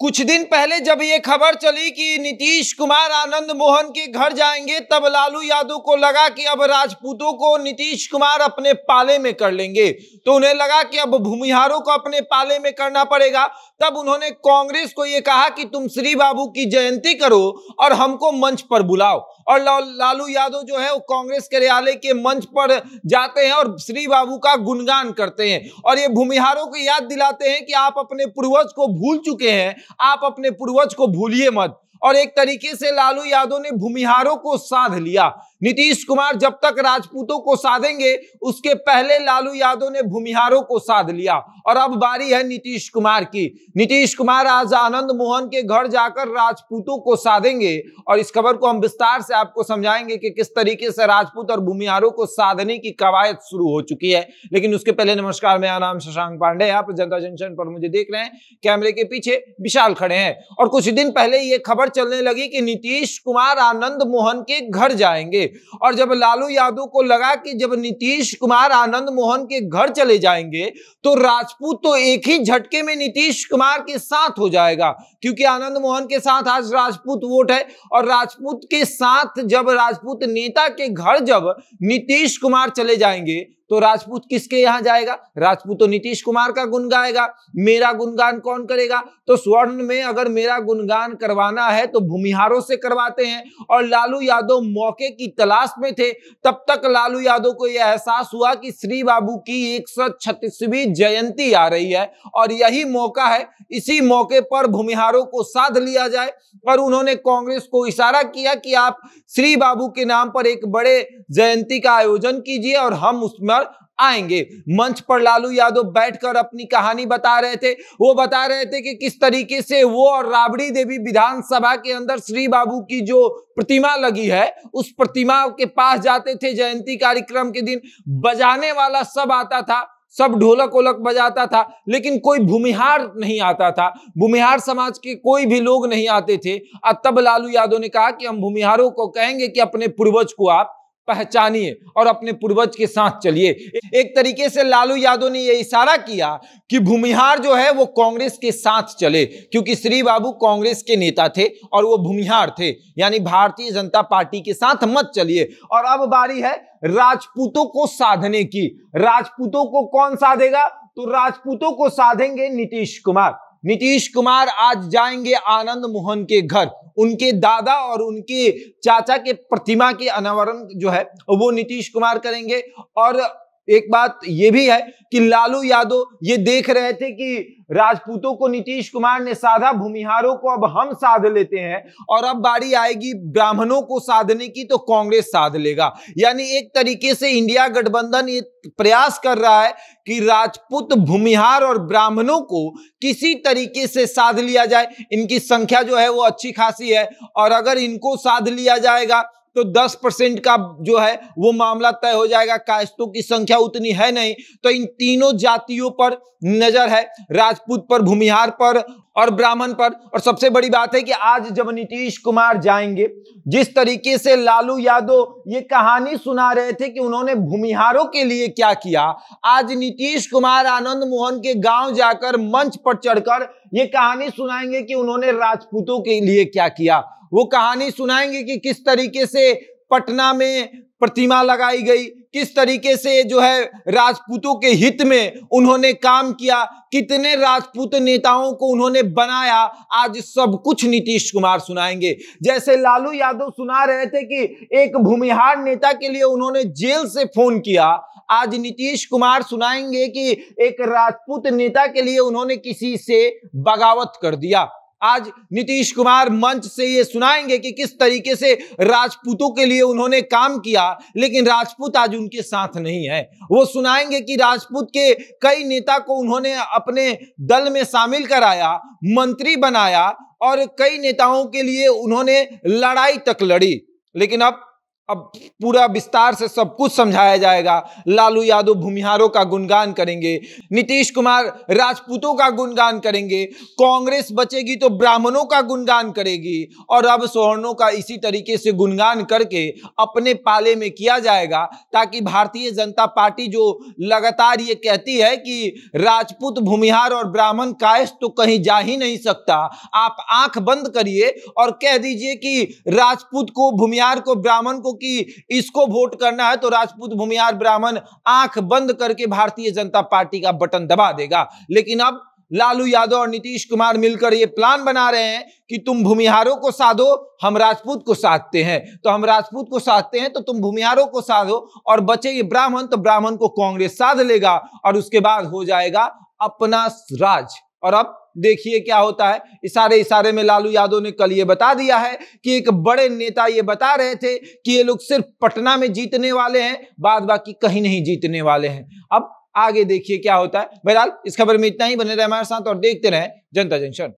कुछ दिन पहले जब ये खबर चली कि नीतीश कुमार आनंद मोहन के घर जाएंगे तब लालू यादव को लगा कि अब राजपूतों को नीतीश कुमार अपने पाले में कर लेंगे तो उन्हें लगा कि अब भूमिहारों को अपने पाले में करना पड़ेगा तब उन्होंने कांग्रेस को ये कहा कि तुम श्री बाबू की जयंती करो और हमको मंच पर बुलाओ और लालू यादव जो है वो कांग्रेस कार्यालय के मंच पर जाते हैं और श्री बाबू का गुणगान करते हैं और ये भूमिहारों को याद दिलाते हैं कि आप अपने पूर्वज को भूल चुके हैं आप अपने पूर्वज को भूलिए मत और एक तरीके से लालू यादव ने भूमिहारों को साध लिया नीतीश कुमार जब तक राजपूतों को साधेंगे उसके पहले लालू यादव ने भूमिहारों को साध लिया और अब बारी है नीतीश कुमार की नीतीश कुमार आज आनंद मोहन के घर जाकर राजपूतों को साधेंगे और इस खबर को हम विस्तार से आपको समझाएंगे कि किस तरीके से राजपूत और भूमिहारों को साधने की कवायद शुरू हो चुकी है लेकिन उसके पहले नमस्कार मेरा नाम शशांक पांडे आप जनता जंक्शन पर मुझे देख रहे हैं कैमरे के पीछे विशाल खड़े हैं और कुछ दिन पहले ये खबर चलने लगी कि नीतीश कुमार आनंद मोहन के घर जाएंगे और जब लालू यादव को लगा कि जब नीतीश कुमार आनंद मोहन के घर चले जाएंगे तो राजपूत तो एक ही झटके में नीतीश कुमार के साथ हो जाएगा क्योंकि आनंद मोहन के साथ आज राजपूत वोट है और राजपूत के साथ जब राजपूत नेता के घर जब नीतीश कुमार चले जाएंगे तो राजपूत किसके यहाँ जाएगा राजपूत तो नीतीश कुमार का गुण गाएगा मेरा गुणगान कौन करेगा तो स्वर्ण में अगर मेरा गुणगान करवाना है तो भूमिहारों से करवाते हैं और लालू यादव मौके की तलाश में थे तब तक लालू यादव को यह एहसास हुआ कि श्री बाबू की एक जयंती आ रही है और यही मौका है इसी मौके पर भूमिहारों को साध लिया जाए और उन्होंने कांग्रेस को इशारा किया कि आप श्री बाबू के नाम पर एक बड़े जयंती का आयोजन कीजिए और हम उसमें पर आएंगे मंच पर लालू यादव बैठकर अपनी कहानी बता रहे थे वो बता रहे थे कि किस तरीके से वो और राबड़ी देवी विधानसभा के अंदर श्री बाबू की जो प्रतिमा लगी है उस प्रतिमा के पास जाते थे जयंती कार्यक्रम के दिन बजाने वाला सब आता था सब ढोलक ओलक बजाता था लेकिन कोई भूमिहार नहीं आता था भूमिहार समाज के कोई भी लोग नहीं आते थे और तब लालू यादव ने कहा कि हम भूमिहारों को कहेंगे कि अपने पूर्वज को आप पहचानिए और अपने पूर्वज के साथ चलिए एक तरीके से लालू यादव ने यह इशारा किया कि भूमिहार जो है वो कांग्रेस के साथ चले क्योंकि श्री बाबू कांग्रेस के नेता थे और वो भूमिहार थे यानी भारतीय जनता पार्टी के साथ मत चलिए और अब बारी है राजपूतों को साधने की राजपूतों को कौन साधेगा तो राजपूतों को साधेंगे नीतीश कुमार नीतीश कुमार आज जाएंगे आनंद मोहन के घर उनके दादा और उनके चाचा के प्रतिमा के अनावरण जो है वो नीतीश कुमार करेंगे और एक बात यह भी है कि लालू यादव ये देख रहे थे कि राजपूतों को नीतीश कुमार ने साधा भूमिहारों को अब हम साध लेते हैं और अब बारी आएगी ब्राह्मणों को साधने की तो कांग्रेस साध लेगा यानी एक तरीके से इंडिया गठबंधन ये प्रयास कर रहा है कि राजपूत भूमिहार और ब्राह्मणों को किसी तरीके से साध लिया जाए इनकी संख्या जो है वो अच्छी खासी है और अगर इनको साध लिया जाएगा तो 10 परसेंट का जो है वो मामला तय हो जाएगा कायस्तों की संख्या उतनी है नहीं तो इन तीनों जातियों पर नजर है राजपूत पर भूमिहार पर और ब्राह्मण पर और सबसे बड़ी बात है कि आज जब नीतीश कुमार जाएंगे जिस तरीके से लालू यादव ये कहानी सुना रहे थे कि उन्होंने भूमिहारों के लिए क्या किया आज नीतीश कुमार आनंद मोहन के गांव जाकर मंच पर चढ़कर ये कहानी सुनाएंगे कि उन्होंने राजपूतों के लिए क्या किया वो कहानी सुनाएंगे कि किस तरीके से पटना में प्रतिमा लगाई गई किस तरीके से जो है राजपूतों के हित में उन्होंने काम किया कितने राजपूत नेताओं को उन्होंने बनाया आज सब कुछ नीतीश कुमार सुनाएंगे जैसे लालू यादव सुना रहे थे कि एक भूमिहार नेता के लिए उन्होंने जेल से फोन किया आज नीतीश कुमार सुनाएंगे कि एक राजपूत नेता के लिए उन्होंने किसी से बगावत कर दिया आज नीतीश कुमार मंच से ये सुनाएंगे कि किस तरीके से राजपूतों के लिए उन्होंने काम किया लेकिन राजपूत आज उनके साथ नहीं है वो सुनाएंगे कि राजपूत के कई नेता को उन्होंने अपने दल में शामिल कराया मंत्री बनाया और कई नेताओं के लिए उन्होंने लड़ाई तक लड़ी लेकिन अब अब पूरा विस्तार से सब कुछ समझाया जाएगा लालू यादव भूमिहारों का गुणगान करेंगे नीतीश कुमार राजपूतों का गुणगान करेंगे कांग्रेस बचेगी तो ब्राह्मणों का गुणगान करेगी और अब स्वर्णों का इसी तरीके से गुणगान करके अपने पाले में किया जाएगा ताकि भारतीय जनता पार्टी जो लगातार ये कहती है कि राजपूत भूमिहार और ब्राह्मण कायश तो कहीं जा ही नहीं सकता आप आंख बंद करिए और कह दीजिए कि राजपूत को भूमिहार को ब्राह्मण को कि इसको वोट करना है तो राजपूत भूमिहार ब्राह्मण आंख बंद करके भारतीय जनता पार्टी का बटन दबा देगा लेकिन अब लालू यादव और नीतीश कुमार मिलकर ये प्लान बना रहे हैं कि तुम भूमिहारों को साधो हम राजपूत को साधते हैं तो हम राजपूत को साधते हैं तो तुम भूमिहारों को साधो और बचे ये ब्राह्मण तो ब्राह्मण को कांग्रेस साध लेगा और उसके बाद हो जाएगा अपना राज और अब देखिए क्या होता है इशारे इशारे में लालू यादव ने कल ये बता दिया है कि एक बड़े नेता ये बता रहे थे कि ये लोग सिर्फ पटना में जीतने वाले हैं बाद बाकी कहीं नहीं जीतने वाले हैं अब आगे देखिए क्या होता है बहरहाल इस खबर में इतना ही बने रहे हमारे साथ और देखते रहे जनता जंक्शन